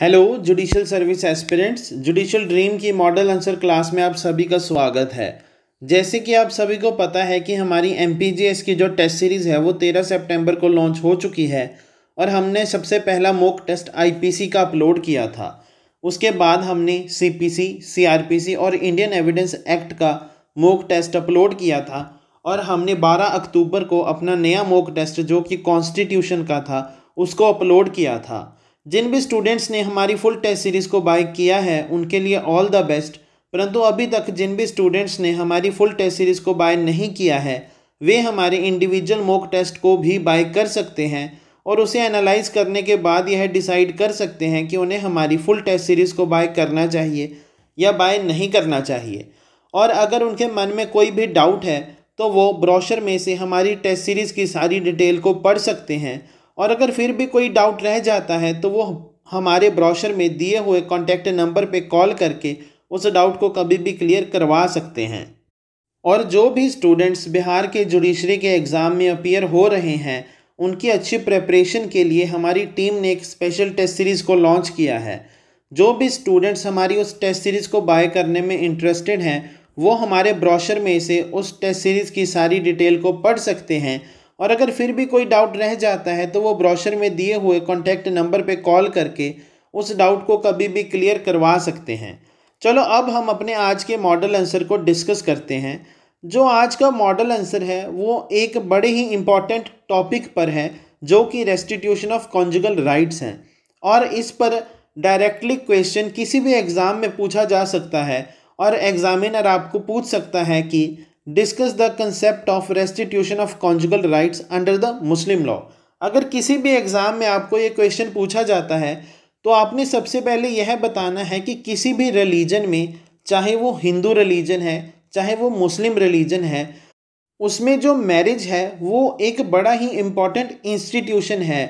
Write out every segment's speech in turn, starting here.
hello judicial service aspirants judicial dream की model answer class में आप सभी का स्वागत है जैसे कि आप सभी को पता है कि हमारी एम की जो टेस्ट सीरीज़ है वो तेरह सितंबर को लॉन्च हो चुकी है और हमने सबसे पहला मोक टेस्ट आईपीसी का अपलोड किया था उसके बाद हमने सीपीसी सीआरपीसी और इंडियन एविडेंस एक्ट का मोक टेस्ट अपलोड किया था और हमने 12 अक्टूबर को अपना नया मोक टेस्ट जो कि कॉन्स्टिट्यूशन का था उसको अपलोड किया था जिन भी स्टूडेंट्स ने हमारी फुल टेस्ट सीरीज़ को बाय किया है उनके लिए ऑल द बेस्ट परंतु अभी तक जिन भी स्टूडेंट्स ने हमारी फुल टेस्ट सीरीज़ को बाय नहीं किया है वे हमारे इंडिविजुअल मोक टेस्ट को भी बाय कर सकते हैं और उसे एनालाइज करने के बाद यह डिसाइड कर सकते हैं कि उन्हें हमारी फुल टेस्ट सीरीज़ को बाय करना चाहिए या बाय नहीं करना चाहिए और अगर उनके मन में कोई भी डाउट है तो वो ब्रोशर में से हमारी टेस्ट सीरीज़ की सारी डिटेल को पढ़ सकते हैं और अगर फिर भी कोई डाउट रह जाता है तो वो हमारे ब्रोशर में दिए हुए कॉन्टैक्ट नंबर पे कॉल करके उस डाउट को कभी भी क्लियर करवा सकते हैं और जो भी स्टूडेंट्स बिहार के जुडिशरी के एग्ज़ाम में अपीयर हो रहे हैं उनकी अच्छी प्रेपरेशन के लिए हमारी टीम ने एक स्पेशल टेस्ट सीरीज़ को लॉन्च किया है जो भी स्टूडेंट्स हमारी उस टेस्ट सीरीज़ को बाय करने में इंटरेस्टेड हैं वो हमारे ब्रोशर में से उस टेस्ट सीरीज़ की सारी डिटेल को पढ़ सकते हैं और अगर फिर भी कोई डाउट रह जाता है तो वो ब्रोशर में दिए हुए कॉन्टैक्ट नंबर पर कॉल करके उस डाउट को कभी भी क्लियर करवा सकते हैं चलो अब हम अपने आज के मॉडल आंसर को डिस्कस करते हैं जो आज का मॉडल आंसर है वो एक बड़े ही इम्पॉर्टेंट टॉपिक पर है जो कि रेस्टिट्यूशन ऑफ कॉन्जुगल राइट्स हैं और इस पर डायरेक्टली क्वेश्चन किसी भी एग्ज़ाम में पूछा जा सकता है और एग्ज़ामिनर आपको पूछ सकता है कि discuss the concept of restitution of conjugal rights under the Muslim law अगर किसी भी एग्ज़ाम में आपको ये क्वेश्चन पूछा जाता है तो आपने सबसे पहले यह बताना है कि किसी भी रिलीजन में चाहे वो हिंदू रिलीजन है चाहे वो मुस्लिम रिलीजन है उसमें जो मैरिज है वो एक बड़ा ही इम्पॉर्टेंट इंस्टीट्यूशन है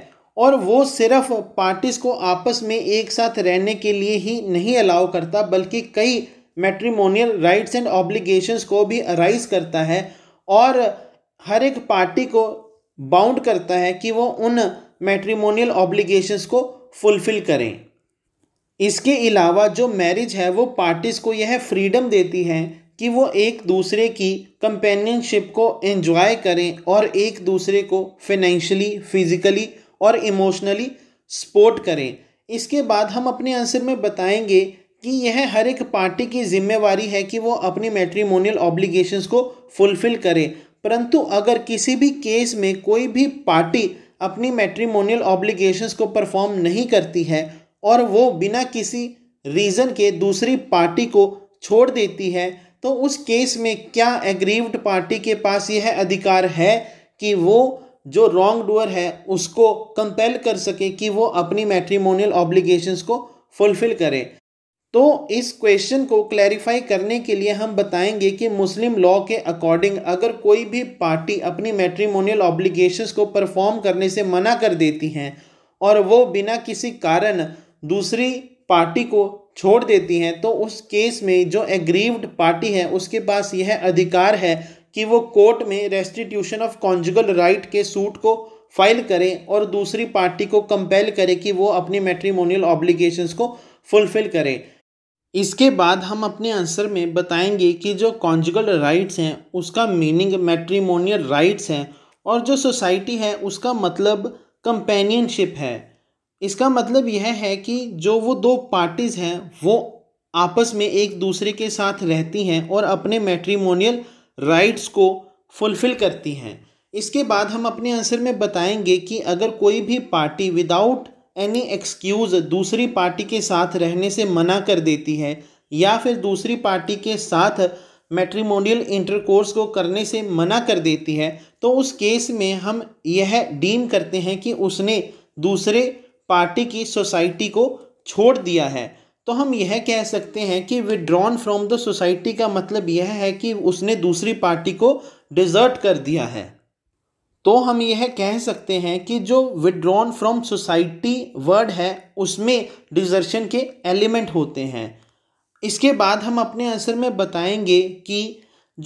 और वो सिर्फ पार्टीज़ को आपस में एक साथ रहने के लिए ही नहीं अलाउ करता बल्कि कई मैट्रीमोनियल राइट्स एंड ऑब्लिगेशंस को भी अराइज करता है और हर एक पार्टी को बाउंड करता है कि वो उन मैट्रीमोनियल ऑब्लिगेशंस को फुलफिल करें इसके अलावा जो मैरिज है वो पार्टीज़ को यह फ्रीडम देती है कि वो एक दूसरे की कंपेनियनशिप को एंजॉय करें और एक दूसरे को फिनेंशली फिज़िकली और इमोशनली सपोर्ट करें इसके बाद हम अपने आंसर में बताएंगे कि यह हर एक पार्टी की जिम्मेवारी है कि वो अपनी मैट्रीमोनियल ऑब्लिगेशंस को फुलफिल करे परंतु अगर किसी भी केस में कोई भी पार्टी अपनी मैट्रीमोनियल ऑब्लिगेशंस को परफॉर्म नहीं करती है और वो बिना किसी रीज़न के दूसरी पार्टी को छोड़ देती है तो उस केस में क्या एग्रीव्ड पार्टी के पास यह अधिकार है कि वो जो रॉन्ग डूअर है उसको कंपेल कर सके कि वो अपनी मैट्रीमोनियल ऑब्लिगेशंस को फुलफ़िल करे तो इस क्वेश्चन को क्लैरिफाई करने के लिए हम बताएंगे कि मुस्लिम लॉ के अकॉर्डिंग अगर कोई भी पार्टी अपनी मैट्रीमोनियल ऑब्लिगेशंस को परफॉर्म करने से मना कर देती हैं और वो बिना किसी कारण दूसरी पार्टी को छोड़ देती हैं तो उस केस में जो एग्रीव्ड पार्टी है उसके पास यह अधिकार है कि वो कोर्ट में रेस्टिट्यूशन ऑफ कॉन्जुगल राइट के सूट को फाइल करें और दूसरी पार्टी को कंपेल करें कि वो अपनी मैट्रीमोनियल ऑब्लिगेशंस को फुलफिल करें इसके बाद हम अपने आंसर में बताएंगे कि जो कॉन्जुगल राइट्स हैं उसका मीनिंग मैट्रीमोनियल राइट्स हैं और जो सोसाइटी है उसका मतलब कंपेनियनशिप है इसका मतलब यह है कि जो वो दो पार्टीज़ हैं वो आपस में एक दूसरे के साथ रहती हैं और अपने मैट्रीमोनियल राइट्स को फुलफ़िल करती हैं इसके बाद हम अपने आंसर में बताएंगे कि अगर कोई भी पार्टी विदाउट एनी एक्सक्यूज़ दूसरी पार्टी के साथ रहने से मना कर देती है या फिर दूसरी पार्टी के साथ मेट्रीमोनियल इंटरकोर्स को करने से मना कर देती है तो उस केस में हम यह डीम करते हैं कि उसने दूसरे पार्टी की सोसाइटी को छोड़ दिया है तो हम यह कह सकते हैं कि विड्रॉन फ्रॉम द सोसाइटी का मतलब यह है कि उसने दूसरी पार्टी को डिज़र्ट कर दिया है तो हम यह कह सकते हैं कि जो विड्रॉन फ्रॉम सोसाइटी वर्ड है उसमें डिजर्शन के एलिमेंट होते हैं इसके बाद हम अपने आंसर में बताएंगे कि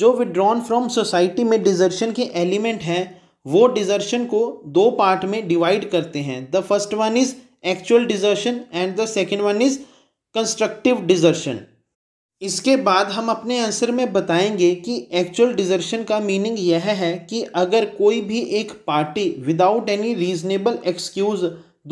जो विड्रॉन फ्रॉम सोसाइटी में डिजर्शन के एलिमेंट हैं वो डिजर्शन को दो पार्ट में डिवाइड करते हैं the first one is actual desertion and the second one is constructive desertion इसके बाद हम अपने आंसर में बताएंगे कि एक्चुअल डिजर्शन का मीनिंग यह है कि अगर कोई भी एक party without any reasonable excuse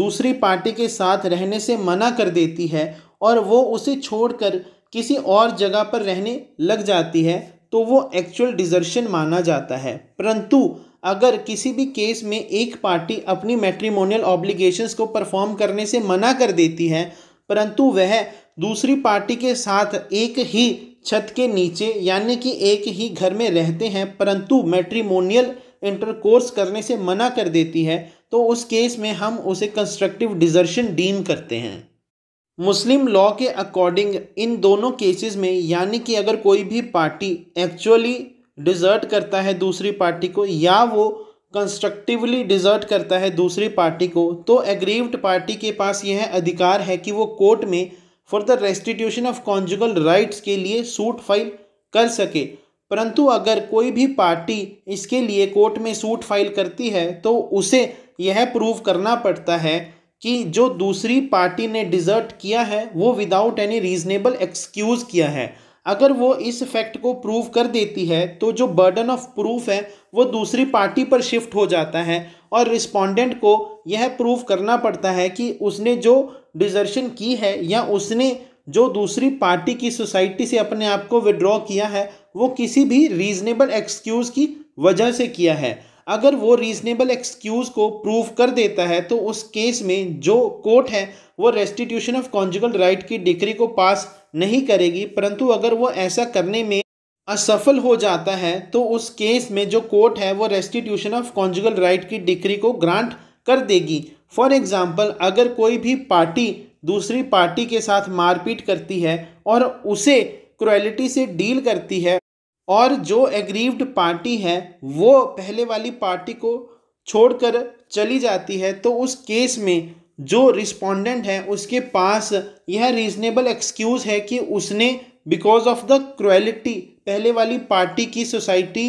दूसरी पार्टी के साथ रहने से मना कर देती है और वो उसे छोड़कर किसी और जगह पर रहने लग जाती है तो वो एक्चुअल डिजर्शन माना जाता है परंतु अगर किसी भी केस में एक पार्टी अपनी मैट्रीमोनियल ऑब्लिगेशंस को परफॉर्म करने से मना कर देती है परंतु वह दूसरी पार्टी के साथ एक ही छत के नीचे यानी कि एक ही घर में रहते हैं परंतु मैट्रिमोनियल इंटरकोर्स करने से मना कर देती है तो उस केस में हम उसे कंस्ट्रक्टिव डिजर्शन डीम करते हैं मुस्लिम लॉ के अकॉर्डिंग इन दोनों केसेस में यानी कि अगर कोई भी पार्टी एक्चुअली डिजर्ट करता है दूसरी पार्टी को या वो कंस्ट्रक्टिवली डिजर्ट करता है दूसरी पार्टी को तो एग्रीव्ड पार्टी के पास यह अधिकार है कि वो कोर्ट में for the restitution of conjugal rights के लिए सूट फाइल कर सके परंतु अगर कोई भी पार्टी इसके लिए कोर्ट में सूट फाइल करती है तो उसे यह प्रूव करना पड़ता है कि जो दूसरी पार्टी ने डिजर्ट किया है वो विदाउट एनी रीजनेबल एक्सक्यूज़ किया है अगर वो इस फैक्ट को प्रूव कर देती है तो जो बर्डन ऑफ प्रूफ है वो दूसरी पार्टी पर शिफ्ट हो जाता है और रिस्पोंडेंट को यह प्रूव करना पड़ता है कि उसने जो डिजर्शन की है या उसने जो दूसरी पार्टी की सोसाइटी से अपने आप को विड्रॉ किया है वो किसी भी रीजनेबल एक्सक्यूज़ की वजह से किया है अगर वो रीजनेबल एक्सक्यूज़ को प्रूव कर देता है तो उस केस में जो कोर्ट है वो रेस्टिट्यूशन ऑफ कॉन्जुगल राइट की डिग्री को पास नहीं करेगी परंतु अगर वो ऐसा करने में असफल हो जाता है तो उस केस में जो कोर्ट है वो रेस्टिट्यूशन ऑफ कॉन्जुगल राइट की डिग्री को ग्रांट कर देगी फॉर एग्ज़ाम्पल अगर कोई भी पार्टी दूसरी पार्टी के साथ मारपीट करती है और उसे क्रोलिटी से डील करती है और जो एग्रीव्ड पार्टी है वो पहले वाली पार्टी को छोड़कर चली जाती है तो उस केस में जो रिस्पोंडेंट है उसके पास यह रीजनेबल एक्सक्यूज़ है कि उसने बिकॉज ऑफ द क्रुएलिटी पहले वाली पार्टी की सोसाइटी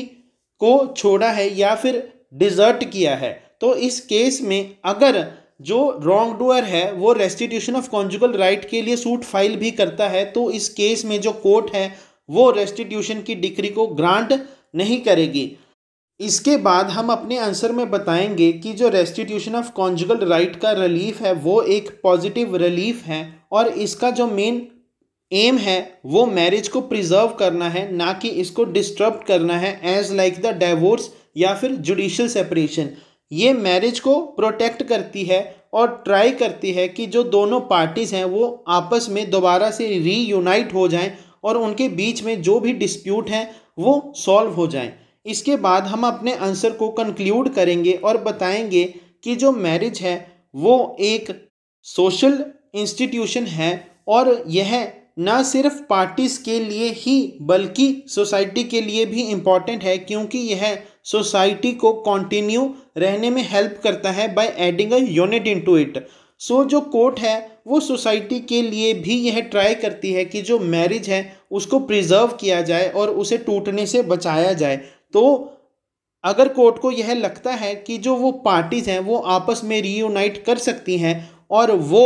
को छोड़ा है या फिर डिज़र्ट किया है तो इस केस में अगर जो रॉन्ग डूअर है वो रेस्टिट्यूशन ऑफ कॉन्जुगल राइट के लिए सूट फाइल भी करता है तो इस केस में जो कोर्ट है वो रेस्टिट्यूशन की डिक्री को ग्रांट नहीं करेगी इसके बाद हम अपने आंसर में बताएंगे कि जो रेस्टिट्यूशन ऑफ कॉन्जुगल राइट का रिलीफ है वो एक पॉजिटिव रिलीफ है और इसका जो मेन एम है वो मैरिज को प्रिजर्व करना है ना कि इसको डिस्टर्ब करना है एज लाइक द डाइवोर्स या फिर जुडिशल सेपरेशन ये मैरिज को प्रोटेक्ट करती है और ट्राई करती है कि जो दोनों पार्टीज़ हैं वो आपस में दोबारा से रीयूनाइट हो जाएं और उनके बीच में जो भी डिस्प्यूट हैं वो सॉल्व हो जाएं इसके बाद हम अपने आंसर को कंक्लूड करेंगे और बताएंगे कि जो मैरिज है वो एक सोशल इंस्टीट्यूशन है और यह ना सिर्फ पार्टीज़ के लिए ही बल्कि सोसाइटी के लिए भी इम्पॉर्टेंट है क्योंकि यह सोसाइटी को कंटिन्यू रहने में हेल्प करता है by adding a unit into it so जो कोर्ट है वो सोसाइटी के लिए भी यह ट्राई करती है कि जो मैरिज है उसको प्रिजर्व किया जाए और उसे टूटने से बचाया जाए तो अगर कोर्ट को यह लगता है कि जो वो पार्टीज़ हैं वो आपस में रीयूनाइट कर सकती हैं और वो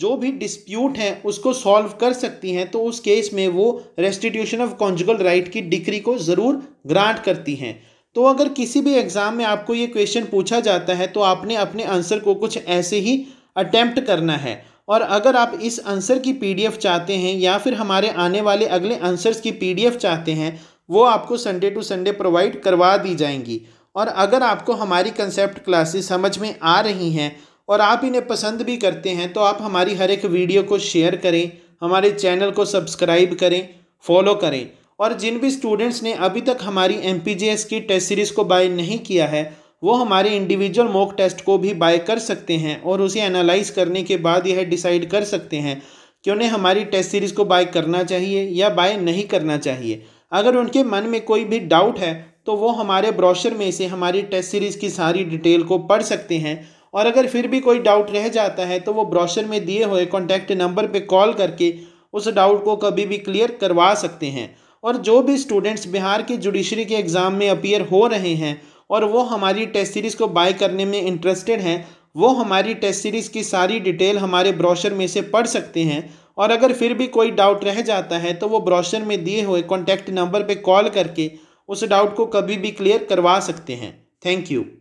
जो भी डिस्प्यूट हैं उसको सॉल्व कर सकती हैं तो उस केस में वो रेस्टिट्यूशन ऑफ कॉन्जुगल राइट की डिग्री को ज़रूर ग्रांट करती हैं तो अगर किसी भी एग्ज़ाम में आपको ये क्वेश्चन पूछा जाता है तो आपने अपने आंसर को कुछ ऐसे ही अटैम्प्ट करना है और अगर आप इस आंसर की पीडीएफ चाहते हैं या फिर हमारे आने वाले अगले आंसर्स की पीडीएफ चाहते हैं वो आपको संडे टू संडे प्रोवाइड करवा दी जाएंगी और अगर आपको हमारी कंसेप्ट क्लासेस समझ में आ रही हैं और आप इन्हें पसंद भी करते हैं तो आप हमारी हर एक वीडियो को शेयर करें हमारे चैनल को सब्सक्राइब करें फॉलो करें और जिन भी स्टूडेंट्स ने अभी तक हमारी एम की टेस्ट सीरीज़ को बाय नहीं किया है वो हमारे इंडिविजुअल मॉक टेस्ट को भी बाय कर सकते हैं और उसे एनालाइज करने के बाद यह डिसाइड कर सकते हैं कि उन्हें हमारी टेस्ट सीरीज़ को बाय करना चाहिए या बाय नहीं करना चाहिए अगर उनके मन में कोई भी डाउट है तो वो हमारे ब्रोशर में से हमारी टेस्ट सीरीज़ की सारी डिटेल को पढ़ सकते हैं और अगर फिर भी कोई डाउट रह जाता है तो वो ब्रोशर में दिए हुए कॉन्टैक्ट नंबर पर कॉल करके उस डाउट को कभी भी क्लियर करवा सकते हैं और जो भी स्टूडेंट्स बिहार के जुडिशरी के एग्ज़ाम में अपीयर हो रहे हैं और वो हमारी टेस्ट सीरीज़ को बाय करने में इंटरेस्टेड हैं वो हमारी टेस्ट सीरीज़ की सारी डिटेल हमारे ब्रोशर में से पढ़ सकते हैं और अगर फिर भी कोई डाउट रह जाता है तो वो ब्रोशर में दिए हुए कॉन्टैक्ट नंबर पर कॉल करके उस डाउट को कभी भी क्लियर करवा सकते हैं थैंक यू